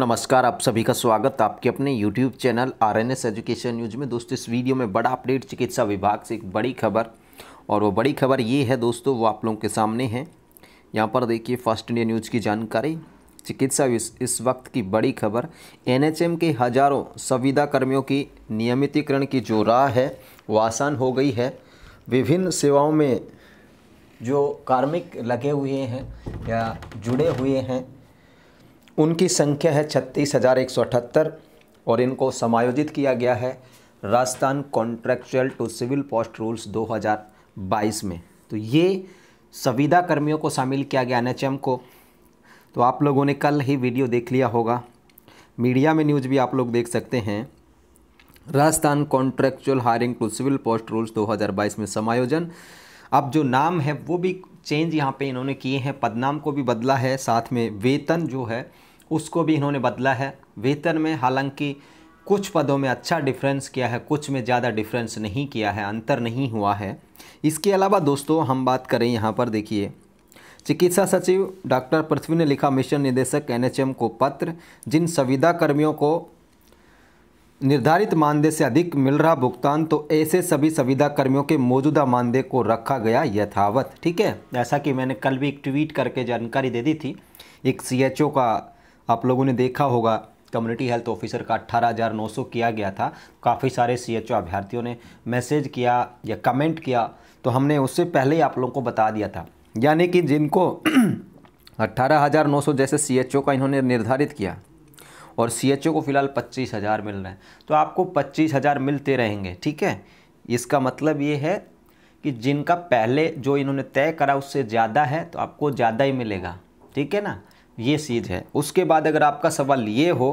नमस्कार आप सभी का स्वागत आपके अपने YouTube channel R N S education news में दोस्तों इस वीडियो में बड़ा अपडेट चिकित्सा विभाग से एक बड़ी खबर और वो बड़ी खबर ये है दोस्तों वो आप लोगों के सामने है यहाँ पर देखिए फर्स्ट इंडिया न्यूज की जानकारी चिकित्सा इस वक्त की बड़ी खबर एनएचएम के हजारों संविदा कर्मियों की नियमितीकरण की जो राह है वो आसान हो गई है विभिन्न सेवाओं में जो कार्मिक लगे हुए हैं या जुड़े हुए हैं उनकी संख्या है छत्तीस हज़ार एक सौ अठहत्तर और इनको समायोजित किया गया है Rajasthan contractual to civil post rules 2022 में तो ये संविदा कर्मियों को शामिल किया गया एन को तो आप लोगों ने कल ही वीडियो देख लिया होगा मीडिया में न्यूज़ भी आप लोग देख सकते हैं Rajasthan contractual hiring to civil post rules 2022 में समायोजन अब जो नाम है वो भी चेंज यहाँ पे इन्होंने किए हैं पदनाम को भी बदला है साथ में वेतन जो है उसको भी इन्होंने बदला है वेतन में हालांकि कुछ पदों में अच्छा डिफरेंस किया है कुछ में ज़्यादा डिफरेंस नहीं किया है अंतर नहीं हुआ है इसके अलावा दोस्तों हम बात करें यहाँ पर देखिए चिकित्सा सचिव डॉक्टर पृथ्वी ने लिखा मिशन निदेशक एन को पत्र जिन संविदा कर्मियों को निर्धारित मानदेय से अधिक मिल रहा भुगतान तो ऐसे सभी संविदा कर्मियों के मौजूदा मानदेय को रखा गया यथावत ठीक है जैसा कि मैंने कल भी एक ट्वीट करके जानकारी दे दी थी एक सी का आप लोगों ने देखा होगा कम्युनिटी हेल्थ ऑफिसर का 18,900 किया गया था काफ़ी सारे सी एच अभ्यर्थियों ने मैसेज किया या कमेंट किया तो हमने उससे पहले ही आप लोगों को बता दिया था यानी कि जिनको 18,900 जैसे सी एच का इन्होंने निर्धारित किया और सी एच को फ़िलहाल 25,000 मिल रहे हैं तो आपको 25,000 मिलते रहेंगे ठीक है इसका मतलब ये है कि जिनका पहले जो इन्होंने तय करा उससे ज़्यादा है तो आपको ज़्यादा ही मिलेगा ठीक है ना ये चीज़ है उसके बाद अगर आपका सवाल ये हो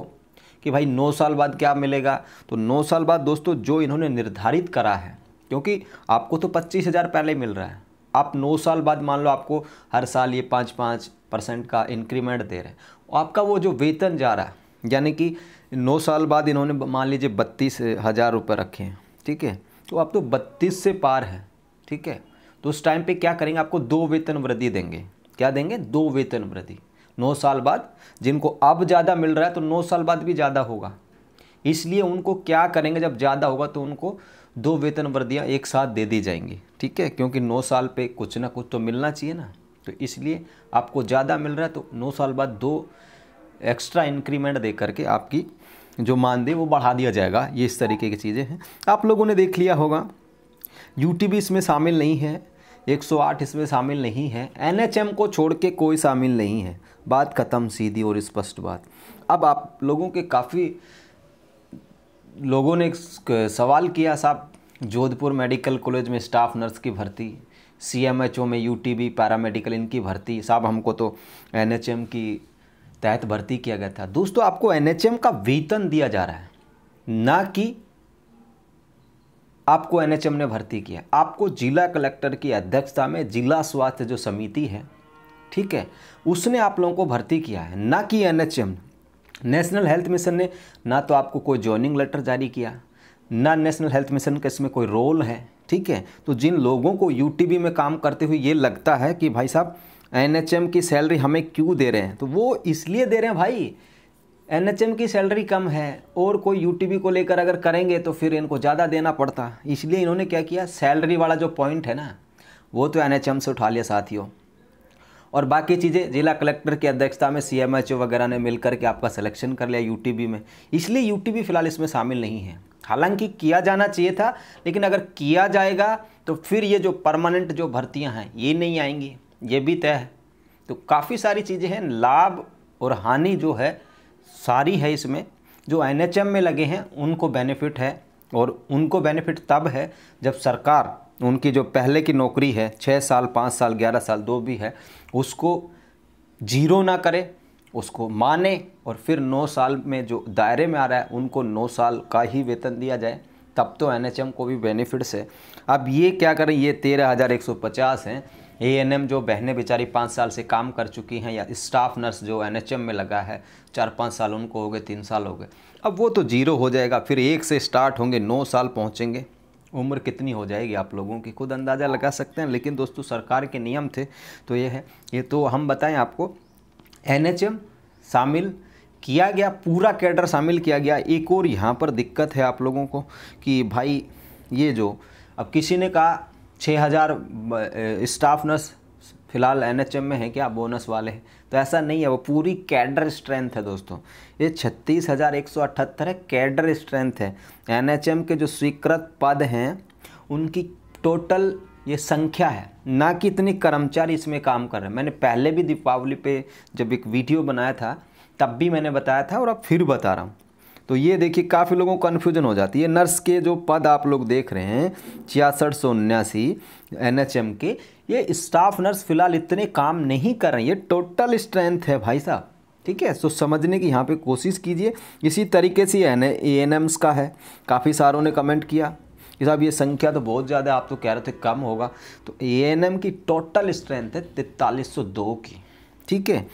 कि भाई नौ साल बाद क्या मिलेगा तो नौ साल बाद दोस्तों जो इन्होंने निर्धारित करा है क्योंकि आपको तो पच्चीस हज़ार पहले मिल रहा है आप नौ साल बाद मान लो आपको हर साल ये पाँच पाँच परसेंट का इंक्रीमेंट दे रहे हैं आपका वो जो वेतन जा रहा है यानी कि नौ साल बाद इन्होंने मान लीजिए बत्तीस हज़ार रुपये रखे हैं ठीक है तो आप तो बत्तीस से पार है ठीक है तो उस टाइम पर क्या करेंगे आपको दो वेतन वृद्धि देंगे क्या देंगे दो वेतन वृद्धि नौ साल बाद जिनको अब ज़्यादा मिल रहा है तो नौ साल बाद भी ज़्यादा होगा इसलिए उनको क्या करेंगे जब ज़्यादा होगा तो उनको दो वेतन वर्दियाँ एक साथ दे दी जाएंगी ठीक है क्योंकि नौ साल पे कुछ ना कुछ तो मिलना चाहिए ना तो इसलिए आपको ज़्यादा मिल रहा है तो नौ साल बाद दो एक्स्ट्रा इंक्रीमेंट दे करके आपकी जो मानदेय वो बढ़ा दिया जाएगा ये इस तरीके की चीज़ें हैं आप लोगों ने देख लिया होगा यू इसमें शामिल नहीं है 108 इसमें शामिल नहीं है एन को छोड़ के कोई शामिल नहीं है बात ख़त्म सीधी और स्पष्ट बात अब आप लोगों के काफ़ी लोगों ने सवाल किया साहब जोधपुर मेडिकल कॉलेज में स्टाफ नर्स की भर्ती सी एम एच ओ में यू टी बी पैरामेडिकल इनकी भर्ती साहब हमको तो एन एच एम की तहत भर्ती किया गया था दोस्तों आपको एन एच एम का वेतन दिया जा रहा है ना कि आपको एन एच एम ने भर्ती किया आपको जिला कलेक्टर की अध्यक्षता में जिला स्वास्थ्य जो समिति है ठीक है उसने आप लोगों को भर्ती किया है ना कि एन नेशनल हेल्थ मिशन ने ना तो आपको कोई ज्वाइनिंग लेटर जारी किया ना नेशनल हेल्थ मिशन का इसमें कोई रोल है ठीक है तो जिन लोगों को यू में काम करते हुए ये लगता है कि भाई साहब एन की सैलरी हमें क्यों दे रहे हैं तो वो इसलिए दे रहे हैं भाई एन की सैलरी कम है और कोई यू को लेकर अगर करेंगे तो फिर इनको ज़्यादा देना पड़ता इसलिए इन्होंने क्या किया सैलरी वाला जो पॉइंट है ना वो तो एन से उठा लिया साथियों और बाकी चीज़ें जिला कलेक्टर की अध्यक्षता में सी वगैरह ने मिलकर के आपका सिलेक्शन कर लिया यू में इसलिए यू फिलहाल इसमें शामिल नहीं है हालांकि किया जाना चाहिए था लेकिन अगर किया जाएगा तो फिर ये जो परमानेंट जो भर्तियाँ हैं ये नहीं आएंगी ये भी तय है तो काफ़ी सारी चीज़ें हैं लाभ और हानि जो है सारी है इसमें जो एन में लगे हैं उनको बेनिफिट है और उनको बेनिफिट तब है जब सरकार उनकी जो पहले की नौकरी है छः साल पाँच साल ग्यारह साल दो भी है उसको जीरो ना करे उसको माने और फिर नौ साल में जो दायरे में आ रहा है उनको नौ साल का ही वेतन दिया जाए तब तो एन को भी बेनिफिट्स है अब ये क्या करें ये तेरह हज़ार एक सौ पचास हैं ए एन एम जो बहनें बेचारी पाँच साल से काम कर चुकी हैं या स्टाफ नर्स जो एन एच एम में लगा है चार पाँच साल उनको हो गए तीन साल हो गए अब वो तो जीरो हो जाएगा फिर एक से स्टार्ट होंगे नौ साल पहुँचेंगे उम्र कितनी हो जाएगी आप लोगों की खुद अंदाज़ा लगा सकते हैं लेकिन दोस्तों सरकार के नियम थे तो ये है ये तो हम बताएं आपको एन शामिल किया गया पूरा कैडर शामिल किया गया एक और यहाँ पर दिक्कत है आप लोगों को कि भाई ये जो अब किसी ने कहा 6000 स्टाफ नर्स फिलहाल एन में है क्या बोनस वाले हैं तो ऐसा नहीं है वो पूरी कैडर स्ट्रेंथ है दोस्तों ये छत्तीस हज़ार एक सौ अठहत्तर है कैडर स्ट्रेंथ है एन के जो स्वीकृत पद हैं उनकी टोटल ये संख्या है ना कि इतने कर्मचारी इसमें काम कर रहे हैं मैंने पहले भी दीपावली पे जब एक वीडियो बनाया था तब भी मैंने बताया था और अब फिर बता रहा हूँ तो ये देखिए काफ़ी लोगों को कन्फ्यूजन हो जाती है नर्स के जो पद आप लोग देख रहे हैं छियासठ सौ उन्यासी एन के ये स्टाफ नर्स फिलहाल इतने काम नहीं कर रहे हैं ये टोटल स्ट्रेंथ है भाई साहब ठीक है सो तो समझने की यहाँ पे कोशिश कीजिए इसी तरीके से एन एम्स का है काफ़ी सारों ने कमेंट किया कि साहब ये संख्या तो बहुत ज़्यादा आप तो कह रहे थे कम होगा तो ए की टोटल स्ट्रेंथ है तैतालीस की ठीक है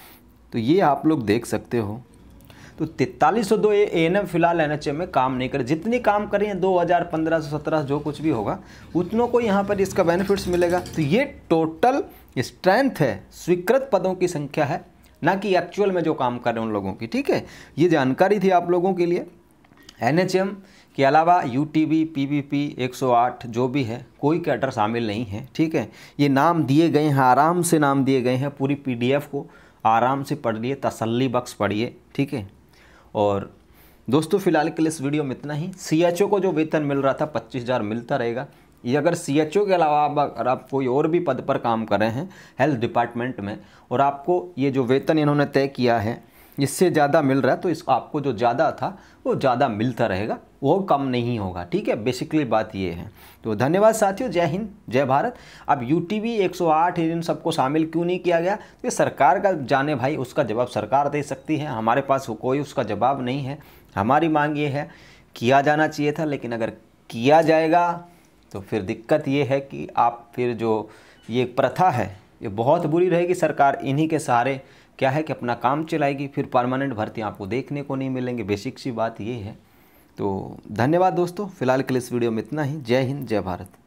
तो ये आप लोग देख सकते हो तो तैतालीस सौ दो ए एन एम फिलहाल एन एच एम में काम नहीं करे जितनी काम करें दो हज़ार पंद्रह सौ सत्रह जो कुछ भी होगा उतनों को यहाँ पर इसका बेनिफिट्स मिलेगा तो ये टोटल स्ट्रेंथ है स्वीकृत पदों की संख्या है ना कि एक्चुअल में जो काम कर रहे हैं उन लोगों की ठीक है ये जानकारी थी आप लोगों के लिए एन के अलावा U T B P B P एक सौ आठ जो भी है कोई कैडर शामिल नहीं है ठीक है ये नाम दिए गए हैं आराम से नाम दिए गए हैं पूरी पी डी एफ को आराम से पढ़ लिए तसल्ली बख्श पढ़िए ठीक है और दोस्तों फिलहाल के लिए इस वीडियो में इतना ही सी को जो वेतन मिल रहा था पच्चीस हज़ार मिलता रहेगा ये अगर सी के अलावा अगर आप कोई और भी पद पर काम कर रहे हैं हेल्थ डिपार्टमेंट में और आपको ये जो वेतन इन्होंने तय किया है इससे ज़्यादा मिल रहा है तो इस आपको जो ज़्यादा था वो ज़्यादा मिलता रहेगा वो कम नहीं होगा ठीक है बेसिकली बात ये है तो धन्यवाद साथियों जय हिंद जय भारत अब यू टी वी एक सौ इन सबको शामिल क्यों नहीं किया गया तो सरकार का जाने भाई उसका जवाब सरकार दे सकती है हमारे पास कोई उसका जवाब नहीं है हमारी मांग ये है किया जाना चाहिए था लेकिन अगर किया जाएगा तो फिर दिक्कत ये है कि आप फिर जो ये प्रथा है ये बहुत बुरी रहेगी सरकार इन्हीं के सहारे क्या है कि अपना काम चलाएगी फिर परमानेंट भर्ती आपको देखने को नहीं मिलेंगे बेसिक सी बात ये है तो धन्यवाद दोस्तों फिलहाल के लिए इस वीडियो में इतना ही जय हिंद जय भारत